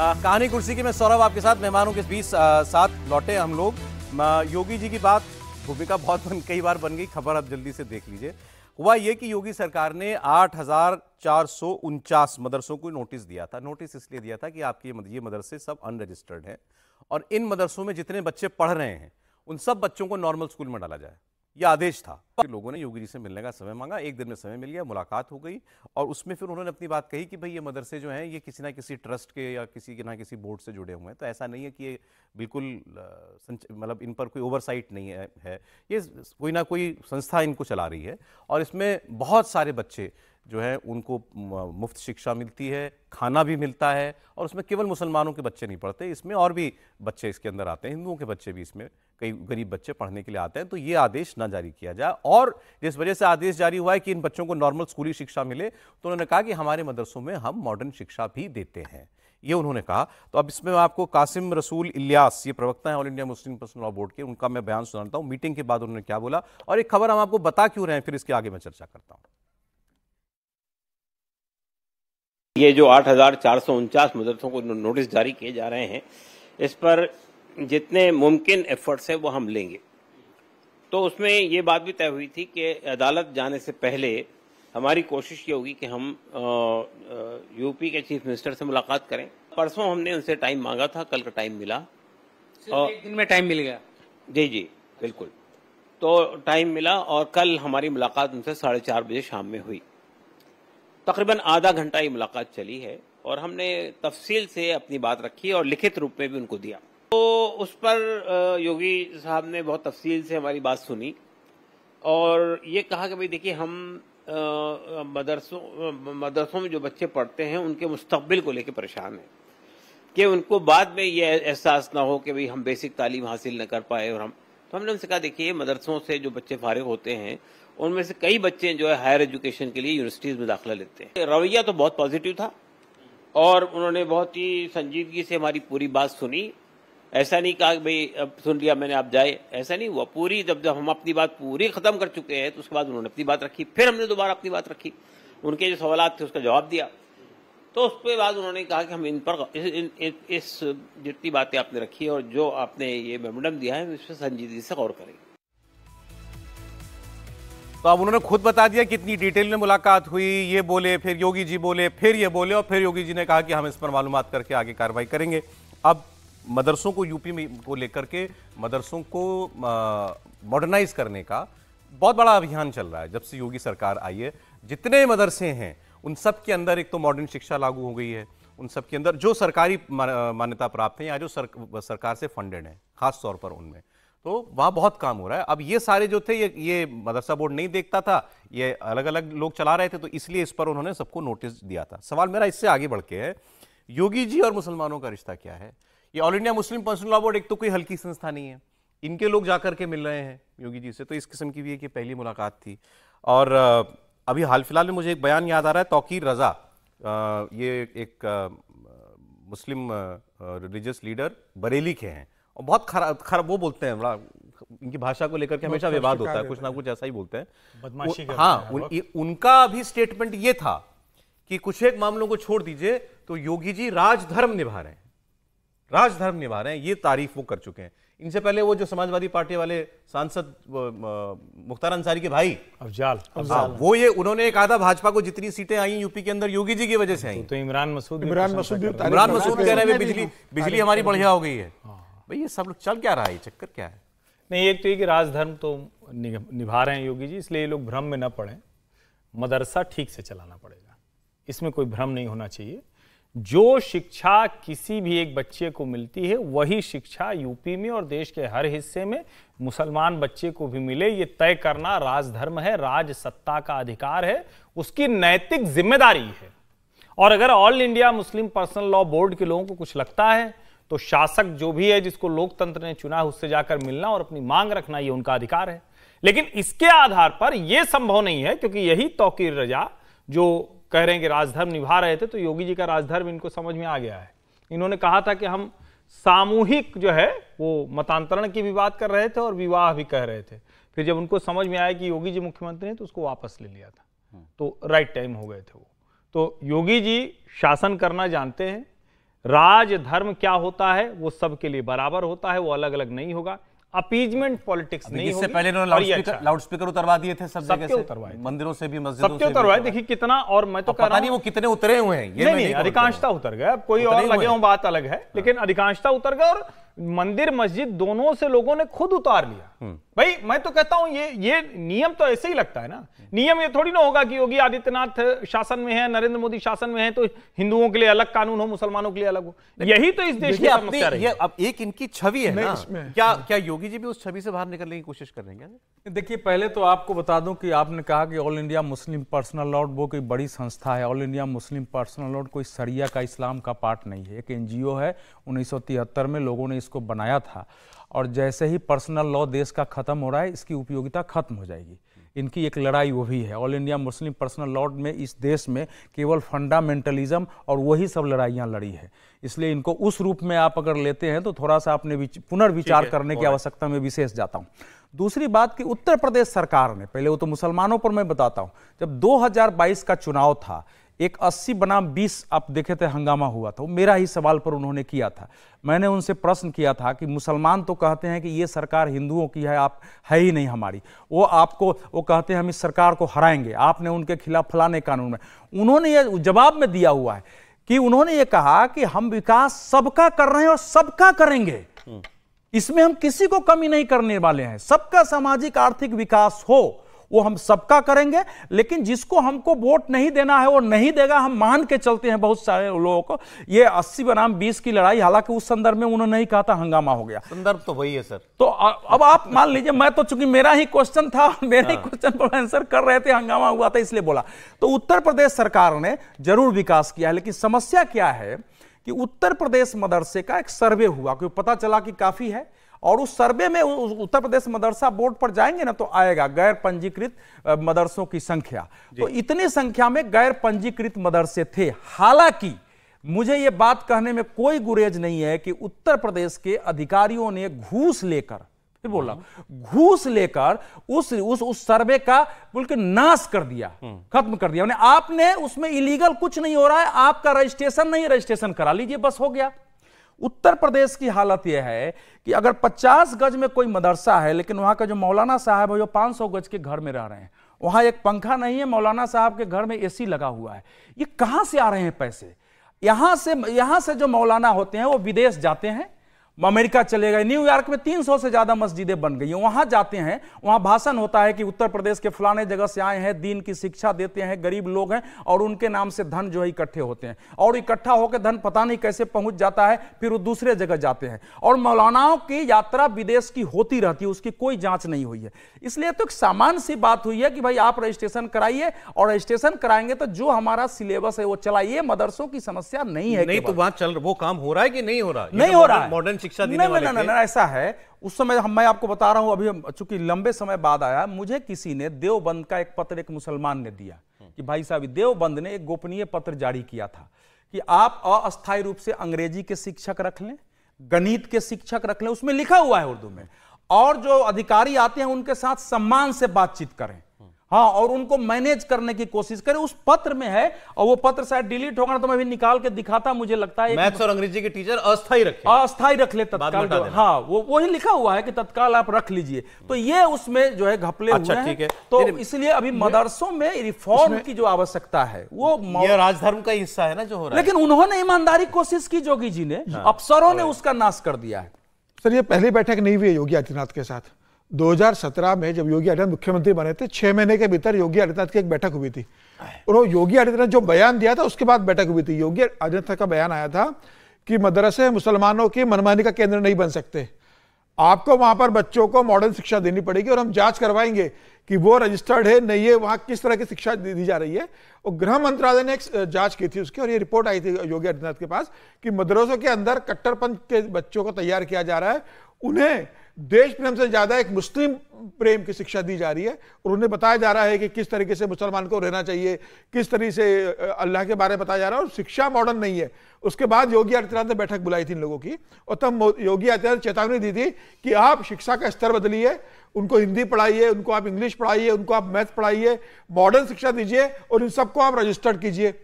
कहानी कुर्सी की मैं सौरभ आपके साथ मेहमानों के बीच साथ लौटे हम लोग योगी जी की बात भूमिका बहुत बन कई बार बन गई खबर आप जल्दी से देख लीजिए हुआ ये कि योगी सरकार ने आठ हजार चार सौ उनचास मदरसों को नोटिस दिया था नोटिस इसलिए दिया था कि आपके ये मदरसे सब अनरजिस्टर्ड हैं और इन मदरसों में जितने बच्चे पढ़ रहे हैं उन सब बच्चों को नॉर्मल स्कूल में डाला जाए यह आदेश था लोगों ने योगी जी से मिलने का समय मांगा एक दिन में समय मिल गया मुलाकात हो गई और उसमें फिर उन्होंने अपनी बात कही कि भाई ये मदरसे जो हैं ये किसी ना किसी ट्रस्ट के या किसी ना किसी बोर्ड से जुड़े हुए हैं तो ऐसा नहीं है कि ये बिल्कुल मतलब इन पर कोई ओवरसाइट नहीं है, है ये कोई ना कोई संस्था इनको चला रही है और इसमें बहुत सारे बच्चे जो है उनको मुफ्त शिक्षा मिलती है खाना भी मिलता है और उसमें केवल मुसलमानों के बच्चे नहीं पढ़ते इसमें और भी बच्चे इसके अंदर आते हैं हिंदुओं के बच्चे भी इसमें कई गरीब बच्चे पढ़ने के लिए आते हैं तो ये आदेश ना जारी किया जाए और जिस वजह से आदेश जारी हुआ है कि इन बच्चों को नॉर्मल स्कूली शिक्षा मिले तो उन्होंने कहा कि हमारे मदरसों में हम मॉडर्न शिक्षा भी देते हैं ये उन्होंने कहा तो अब इसमें आपको कासिम रसूल इलियास ये प्रवक्ता हैं All India Muslim Personal Law Board के उनका मैं बयान सुनाता हूँ मीटिंग के बाद उन्होंने क्या बोला और एक खबर हम आपको बता क्यों रहे हैं फिर इसके आगे मैं चर्चा करता हूँ ये जो आठ हजार चार सौ उनचास मदरसों को नोटिस जारी किए जा रहे हैं इस पर जितने मुमकिन एफर्ट्स हैं वो हम लेंगे तो उसमें ये बात भी तय हुई थी कि अदालत जाने से पहले हमारी कोशिश ये होगी कि हम यूपी के चीफ मिनिस्टर से मुलाकात करें परसों हमने उनसे टाइम मांगा था कल का टाइम मिला और एक दिन में टाइम मिल गया जी जी बिल्कुल तो टाइम मिला और कल हमारी मुलाकात उनसे साढ़े चार बजे शाम में हुई तकरीबन आधा घंटा ये मुलाकात चली है और हमने तफसील से अपनी बात रखी और लिखित रूप में भी उनको दिया तो उस पर योगी साहब ने बहुत तफसील से हमारी बात सुनी और ये कहा कि भाई देखिए हम मदरसों मदरसों में जो बच्चे पढ़ते हैं उनके मुस्तबिल को लेकर परेशान हैं कि उनको बाद में ये एहसास ना हो कि भाई हम बेसिक तालीम हासिल न कर पाए और हम तो हमने उनसे कहा देखिए मदरसों से जो बच्चे फारिग होते हैं उनमें से कई बच्चे जो है हायर एजुकेशन के लिए यूनिवर्सिटीज में दाखिला लेते हैं रवैया तो बहुत पॉजिटिव था और उन्होंने बहुत ही संजीदगी से हमारी पूरी बात सुनी ऐसा नहीं कहा भाई अब सुन लिया मैंने आप जाए ऐसा नहीं हुआ पूरी जब जब हम अपनी बात पूरी खत्म कर चुके हैं तो उसके बाद उन्होंने अपनी बात रखी फिर हमने दोबारा अपनी बात रखी उनके जो सवाल थे उसका जवाब दिया तो उसके बाद उन्होंने कहा कि हम इन पर इस, इन, इस, इस जितनी बातें आपने रखी और जो आपने ये मेमोडम दिया है इस पर संजीदगी से गौर करेंगे तो अब उन्होंने खुद बता दिया कितनी डिटेल में मुलाकात हुई ये बोले फिर योगी जी बोले फिर ये बोले और फिर योगी जी ने कहा कि हम इस पर मालूम करके आगे कार्रवाई करेंगे अब मदरसों को यूपी में को लेकर के मदरसों को मॉडर्नाइज करने का बहुत बड़ा अभियान चल रहा है जब से योगी सरकार आई है जितने मदरसे हैं उन सब के अंदर एक तो मॉडर्न शिक्षा लागू हो गई है उन सब के अंदर जो सरकारी मान्यता प्राप्त है या जो सर, सरकार से फंडेड है खास तौर पर उनमें तो वहाँ बहुत काम हो रहा है अब ये सारे जो थे ये ये मदरसा बोर्ड नहीं देखता था ये अलग अलग लोग चला रहे थे तो इसलिए इस पर उन्होंने सबको नोटिस दिया था सवाल मेरा इससे आगे बढ़ के है योगी जी और मुसलमानों का रिश्ता क्या है ये All India Muslim Personal Law Board एक तो कोई हल्की संस्था नहीं है इनके लोग जाकर के मिल रहे हैं योगी जी से तो इस किस्म की भी एक पहली मुलाकात थी और अभी हाल फिलहाल में मुझे एक बयान याद आ रहा है तोकीर रज़ा ये एक मुस्लिम रिलीजियस लीडर बरेली के हैं और बहुत खराब खराब वो बोलते हैं बड़ा इनकी भाषा को लेकर के हमेशा विवाद होता है कुछ ना कुछ ऐसा ही बोलते हैं बदमाशी हाँ उनका भी स्टेटमेंट ये था कि कुछ एक मामलों को छोड़ दीजिए तो योगी जी राजधर्म निभा रहे हैं राजधर्म निभा रहे हैं ये तारीफ वो कर चुके हैं इनसे पहले वो जो समाजवादी पार्टी वाले सांसद मुख्तार अंसारी के भाई अफजाल अफजाल हाँ, वो ये उन्होंने कहा था भाजपा को जितनी सीटें आई यूपी के अंदर योगी जी की वजह से तो आई तो इमरान मसूद इमरान मसूद इमरान मसूद कह रहे हैं बिजली बिजली हमारी बढ़िया हो गई है हाँ। भाई ये सब लोग चल क्या रहा है ये चक्कर क्या है नहीं एक तो ये कि राजधर्म तो निभा रहे हैं योगी जी इसलिए ये लोग भ्रम में ना पड़े मदरसा ठीक से चलाना पड़ेगा इसमें कोई भ्रम नहीं होना चाहिए जो शिक्षा किसी भी एक बच्चे को मिलती है वही शिक्षा यूपी में और देश के हर हिस्से में मुसलमान बच्चे को भी मिले ये तय करना राजधर्म है राज सत्ता का अधिकार है उसकी नैतिक जिम्मेदारी है और अगर All India Muslim Personal Law Board के लोगों को कुछ लगता है तो शासक जो भी है जिसको लोकतंत्र ने चुना है उससे जाकर मिलना और अपनी मांग रखना यह उनका अधिकार है लेकिन इसके आधार पर यह संभव नहीं है क्योंकि यही तोकीर रजा जो कह रहे हैं कि राजधर्म निभा रहे थे तो योगी जी का राजधर्म इनको समझ में आ गया है इन्होंने कहा था कि हम सामूहिक जो है वो मतांतरण की भी बात कर रहे थे और विवाह भी कह रहे थे फिर जब उनको समझ में आया कि योगी जी मुख्यमंत्री हैं तो उसको वापस ले लिया था हम्म। तो राइट टाइम हो गए थे वो तो योगी जी शासन करना जानते हैं राज धर्म क्या होता है वो सबके लिए बराबर होता है वो अलग अलग नहीं होगा अपीजमेंट पॉलिटिक्स नहीं इससे पहले लाउड स्पीकर अच्छा। उतरवा दिए थे सब से उतरवाए मंदिरों से भी मस्जिदों से उतरवाए देखिए कितना और मैं तो कह रहा नहीं वो कितने उतरे हुए हैं ये नहीं, नहीं, नहीं अधिकांशता उतर गए अब कोई और लगे हो बात अलग है लेकिन हाँ। अधिकांशता उतर गए और मंदिर मस्जिद दोनों से लोगों ने खुद उतार लिया हम्म। भाई मैं तो कहता हूं ये ये नियम तो ऐसे ही लगता है ना नियम ये थोड़ी ना होगा कि योगी आदित्यनाथ शासन में है नरेंद्र मोदी शासन में है तो हिंदुओं के लिए अलग कानून हो मुसलमानों के लिए अलग हो यही तो इस देश की समस्या रही ये अब एक इनकी छवि है ना क्या क्या योगी जी भी उस छवि से बाहर निकलने की कोशिश कर रहे हैं देखिए पहले तो आपको बता दूं कि आपने कहा कि All India Muslim Personal Law वो कोई बड़ी संस्था है All India Muslim Personal Law कोई सरिया का इस्लाम का पार्ट नहीं है एक एनजीओ है उन्नीस में लोगों ने इसको बनाया था और जैसे ही पर्सनल लॉ देश का ख़त्म हो रहा है इसकी उपयोगिता खत्म हो जाएगी इनकी एक लड़ाई वो भी है All India Muslim Personal Law में इस देश में केवल फंडामेंटलिज्म और वही सब लड़ाइयाँ लड़ी है इसलिए इनको उस रूप में आप अगर लेते हैं तो थोड़ा सा आपने पुनर्विचार करने की आवश्यकता में विशेष जाता हूँ दूसरी बात कि उत्तर प्रदेश सरकार ने पहले वो तो मुसलमानों पर मैं बताता हूँ जब 2022 का चुनाव था एक 80 बनाम 20 आप देखे थे हंगामा हुआ था मेरा ही सवाल पर उन्होंने किया था मैंने उनसे प्रश्न किया था कि मुसलमान तो कहते हैं कि ये सरकार हिंदुओं की है आप है ही नहीं हमारी वो आपको वो कहते हैं हम इस सरकार को हराएंगे आपने उनके खिलाफ फलाने कानून में उन्होंने ये जवाब में दिया हुआ है कि उन्होंने ये कहा कि हम विकास सबका कर रहे हैं और सबका करेंगे हम्म। इसमें हम किसी को कमी नहीं करने वाले हैं सबका सामाजिक आर्थिक विकास हो वो हम सबका करेंगे लेकिन जिसको हमको वोट नहीं देना है वो नहीं देगा हम मान के चलते हैं बहुत सारे लोगों को ये अस्सी बनाम बीस की लड़ाई हालांकि उस संदर्भ में उन्होंने नहीं कहा था हंगामा हो गया संदर्भ तो वही है सर तो अब आप मान लीजिए मैं तो चूंकि मेरा ही क्वेश्चन था मेरे ही क्वेश्चन हाँ। पर आंसर कर रहे थे हंगामा हुआ था इसलिए बोला तो उत्तर प्रदेश सरकार ने जरूर विकास किया है लेकिन समस्या क्या है कि उत्तर प्रदेश मदरसे का एक सर्वे हुआ क्योंकि पता चला कि काफी है और उस सर्वे में उत्तर प्रदेश मदरसा बोर्ड पर जाएंगे ना तो आएगा गैर पंजीकृत मदरसों की संख्या तो इतनी संख्या में गैर पंजीकृत मदरसे थे हालांकि मुझे ये बात कहने में कोई गुरेज नहीं है कि उत्तर प्रदेश के अधिकारियों ने घूस लेकर फिर बोला घूस लेकर उस उस उस सर्वे का बल्कि नाश कर दिया हम्म। खत्म कर दिया आपने उसमें इलीगल कुछ नहीं हो रहा है आपका रजिस्ट्रेशन नहीं रजिस्ट्रेशन करा लीजिए बस हो गया उत्तर प्रदेश की हालत यह है कि अगर 50 गज में कोई मदरसा है लेकिन वहां का जो मौलाना साहब है वो 500 गज के घर में रह रहे हैं वहां एक पंखा नहीं है मौलाना साहब के घर में एसी लगा हुआ है ये कहाँ से आ रहे हैं पैसे यहाँ से यहाँ से जो मौलाना होते हैं वो विदेश जाते हैं अमेरिका चले गए न्यूयॉर्क में 300 से ज्यादा मस्जिदें बन गई वहां जाते हैं वहां भाषण होता है कि उत्तर प्रदेश के फलाने जगह से आए हैं दीन की शिक्षा देते हैं गरीब लोग हैं और उनके नाम से धन जो है इकट्ठे होते हैं और इकट्ठा होकर धन पता नहीं कैसे पहुंच जाता है फिर वो दूसरे जगह जाते हैं और मौलानाओं की यात्रा विदेश की होती रहती है उसकी कोई जांच नहीं हुई है इसलिए तो एक सामान्य सी बात हुई है कि भाई आप रजिस्ट्रेशन कराइए और रजिस्ट्रेशन कराएंगे तो जो हमारा सिलेबस है वो चलाइए मदरसों की समस्या नहीं है नहीं तो वहां चल वो काम हो रहा है कि नहीं हो रहा है नहीं तो हो रहा है मॉडर्न शिक्षा देने वाले नहीं, नहीं, ऐसा है उस समय हम मैं आपको बता रहा हूं अभी चूंकि लंबे समय बाद आया मुझे किसी ने देवबंद का एक पत्र एक मुसलमान ने दिया कि भाई साहब देवबंद ने एक गोपनीय पत्र जारी किया था कि आप अस्थायी रूप से अंग्रेजी के शिक्षक रख लें गणित के शिक्षक रख लें उसमें लिखा हुआ है उर्दू में और जो अधिकारी आते हैं उनके साथ सम्मान से बातचीत करें हाँ और उनको मैनेज करने की कोशिश करें उस पत्र में है और वो पत्र शायद डिलीट होगा ना तो मैं भी निकाल के दिखाता मुझे लगता है मैथ्स और अंग्रेजी के टीचर अस्थाई रखे अस्थाई रख ले तत्काल हाँ वो वही लिखा हुआ है कि तत्काल आप रख लीजिए तो ये उसमें जो है घपले अच्छा, हुए हैं तो इसलिए अभी मदरसों में रिफॉर्म की जो आवश्यकता है वो राजधर्म का हिस्सा है ना जो हो रहा है लेकिन उन्होंने ईमानदारी कोशिश की जोगी जी ने हाँ। अफसरों ने हाँ। उसका नाश कर दिया है सर ये पहली बैठक नहीं हुई है योगी आदित्यनाथ के साथ 2017 में जब योगी आदित्यनाथ मुख्यमंत्री बने थे छह महीने के भीतर योगी आदित्यनाथ की एक बैठक हुई थी और योगी आदित्यनाथ जो बयान दिया था उसके बाद बैठक हुई थी योगी आदित्यनाथ का बयान आया था कि मदरसे मुसलमानों की मनमानी का केंद्र नहीं बन सकते आपको वहां पर बच्चों को मॉडर्न शिक्षा देनी पड़ेगी और हम जांच करवाएंगे कि वो रजिस्टर्ड है नहीं है वहां किस तरह की शिक्षा दी जा रही है और गृह मंत्रालय ने एक जांच की थी उसकी और ये रिपोर्ट आई थी योगी आदित्यनाथ के पास कि मदरसों के अंदर कट्टरपंथ के बच्चों को तैयार किया जा रहा है उन्हें देश प्रेम से ज्यादा एक मुस्लिम प्रेम की शिक्षा दी जा रही है और उन्हें बताया जा रहा है कि किस तरीके से मुसलमान को रहना चाहिए किस तरीके से अल्लाह के बारे में बताया जा रहा है और शिक्षा मॉडर्न नहीं है उसके बाद योगी आदित्यनाथ ने बैठक बुलाई थी इन लोगों की और तब योगी आदित्यनाथ ने चेतावनी दी थी कि आप शिक्षा का स्तर बदलिए उनको हिंदी पढ़ाइए उनको आप इंग्लिश पढ़ाइए उनको आप मैथ पढ़ाइए मॉडर्न शिक्षा दीजिए और इन सबको आप रजिस्टर्ड कीजिए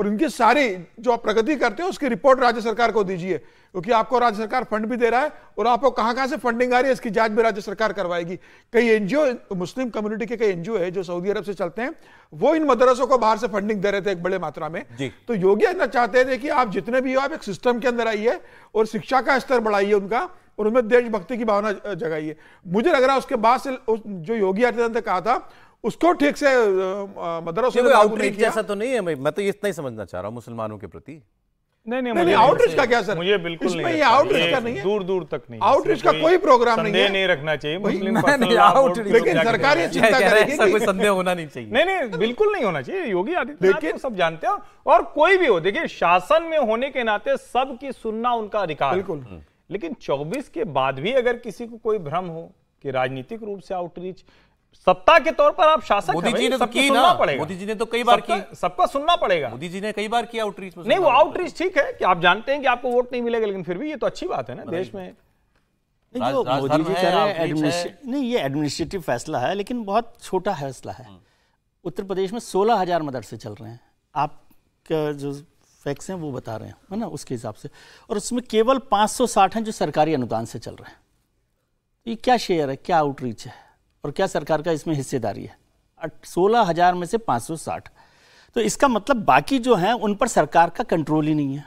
और इनके सारे जो आप प्रगति करते हैं उसकी रिपोर्ट राज्य सरकार को दीजिए क्योंकि आपको राज्य सरकार फंड भी दे रहा है और आपको कहां कहां से फंडिंग आ रही है इसकी जांच भी राज्य सरकार करवाएगी कई एनजीओ मुस्लिम कम्युनिटी के कई एनजीओ है जो सऊदी अरब से चलते हैं वो इन मदरसों को बाहर से फंडिंग दे रहे थे एक बड़े मात्रा में तो योगी आदित्यनाथ चाहते थे कि आप जितने भी हो आप एक सिस्टम के अंदर आइए और शिक्षा का स्तर बढ़ाइए उनका और उनमें देशभक्ति की भावना जगाइए मुझे लग रहा है उसके बाद से जो योगी आदित्यनाथ ने कहा था उसको ठीक से मदरसों आउटरीच जैसा तो नहीं है मैं तो इतना ही समझना चाह रहा हूँ मुसलमानों के प्रति नहीं नहीं, नहीं आउटरीच का क्या सर मुझे बिल्कुल नहीं ये आउटरीच का नहीं है दूर दूर तक नहीं आउटरीच का कोई प्रोग्राम नहीं है नहीं रखना चाहिए मुस्लिम नहीं, नहीं, आउटरीच लेकिन सरकार ये चिंता कर रही है कोई संदेह होना नहीं चाहिए नहीं नहीं बिल्कुल नहीं होना चाहिए योगी आदित्यनाथ तो सब जानते हो और कोई भी हो देखिए शासन में होने के नाते सबकी सुनना उनका अधिकार बिल्कुल लेकिन चौबीस के बाद भी अगर किसी को कोई भ्रम हो कि राजनीतिक रूप से आउटरीच सत्ता के तौर पर आप शासक मोदी जी ने तो की सुनना पड़ेगा मोदी जी ने तो कई बार की सबका सुनना पड़ेगा मोदी जी ने कई बार किया आउटरीच नहीं वो आउटरीच ठीक है कि आप जानते हैं कि आपको वोट नहीं मिलेगा लेकिन फिर भी ये तो अच्छी बात है ना देश में नहीं मोदी जी कर रहे हैं नहीं ये एडमिनिस्ट्रेटिव फैसला है लेकिन बहुत छोटा फैसला है उत्तर प्रदेश में सोलह हजार मदरसे चल रहे हैं आप जो फैक्स हैं वो बता रहे हैं है ना उसके हिसाब से और उसमें केवल 560 हैं जो सरकारी अनुदान से चल रहे हैं ये क्या शेयर है क्या आउटरीच है और क्या सरकार का इसमें हिस्सेदारी है सोलह हजार में से सौ साठ तो इसका मतलब बाकी जो है उन पर सरकार का कंट्रोल ही नहीं है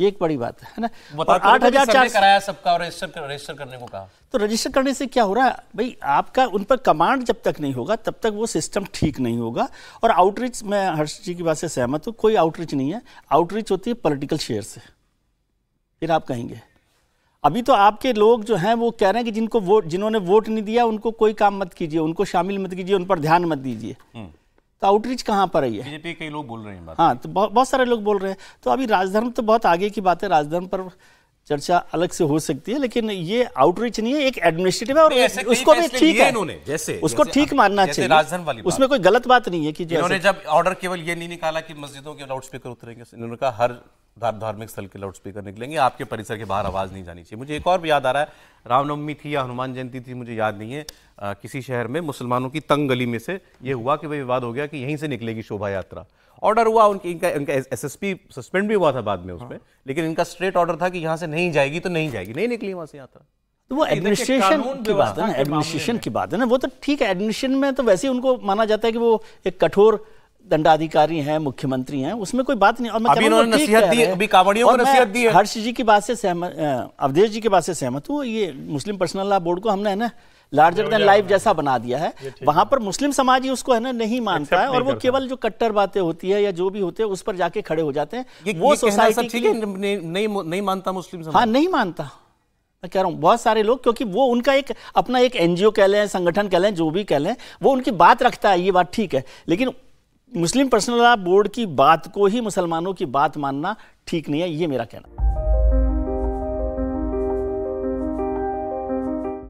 ये एक बड़ी बात है ना आठ हजार चार कराया सबका रजिस्टर रजिस्टर करने को कहा तो रजिस्टर करने से क्या हो रहा है भाई आपका उन पर कमांड जब तक नहीं होगा तब तक वो सिस्टम ठीक नहीं होगा और आउटरीच मैं हर्ष जी की बात से सहमत हूँ कोई आउटरीच नहीं है आउटरीच होती है पॉलिटिकल शेयर से फिर आप कहेंगे अभी तो आपके लोग जो हैं वो कह रहे हैं कि जिनको वोट जिन्होंने वोट नहीं दिया उनको कोई काम मत कीजिए उनको शामिल मत कीजिए उन पर ध्यान मत दीजिए हम्म। तो आउटरीच कहाँ पर है बीजेपी कई लोग बोल रहे हैं हाँ तो बहुत सारे लोग बोल रहे हैं तो अभी राजधर्म तो बहुत आगे की बात है राजधर्म पर चर्चा अलग से हो सकती है लेकिन ये आउटरीच नहीं है एक एडमिनिस्ट्रेटिव है और उसको भी ठीक है जैसे उसको ठीक मानना चाहिए उसमें कोई गलत बात नहीं है कि इन्होंने जब ऑर्डर केवल ये नहीं निकाला कि मस्जिदों के लाउड स्पीकर उतरेंगे इन्होंने कहा हर धार्मिक स्थल के लाउडस्पीकर निकलेंगे आपके परिसर के बाहर आवाज़ नहीं जानी चाहिए मुझे एक और भी याद आ रहा है रामनवमी थी या हनुमान जयंती थी मुझे याद नहीं है आ, किसी शहर में मुसलमानों की तंग गली में से ये हुआ कि भाई विवाद हो गया कि यहीं से निकलेगी शोभा यात्रा ऑर्डर हुआ उनके इनका इनका एस एस पी सस्पेंड भी हुआ था बाद में हाँ। उसमें हाँ। लेकिन इनका स्ट्रेट ऑर्डर था कि यहाँ से नहीं जाएगी तो नहीं जाएगी नहीं निकली वहाँ से यात्रा तो वो एडमिनिस्ट्रेशन की बात है ना एडमिनिस्ट्रेशन की बात है ना वो तो ठीक है एडमिनिस्ट्रेशन में तो वैसे ही उनको माना जाता है कि वो एक कठोर दंडाधिकारी हैं मुख्यमंत्री हैं उसमें कोई बात नहीं और मैं अभी उन्होंने नसीहत दी अभी कांवड़ियों को नसीहत दी है हर्ष जी की बात से सहमत अवधेश जी की बात से सहमत हूँ ये मुस्लिम पर्सनल लॉ बोर्ड को हमने है ना लार्जर देन लाइफ जैसा बना दिया है वहां पर मुस्लिम समाज ही उसको है ना नहीं मानता है और वो केवल जो कट्टर बातें होती है या जो भी होते हैं उस पर जाके खड़े हो जाते हैं वो सोसाइटी ठीक नहीं मानता मुस्लिम हाँ नहीं मानता मैं कह रहा हूँ बहुत सारे लोग क्योंकि वो उनका एक अपना एक एनजीओ कह लें संगठन कह लें जो भी कह लें वो उनकी बात रखता है ये बात ठीक है लेकिन मुस्लिम पर्सनल लॉ बोर्ड की बात को ही मुसलमानों की बात मानना ठीक नहीं है ये मेरा कहना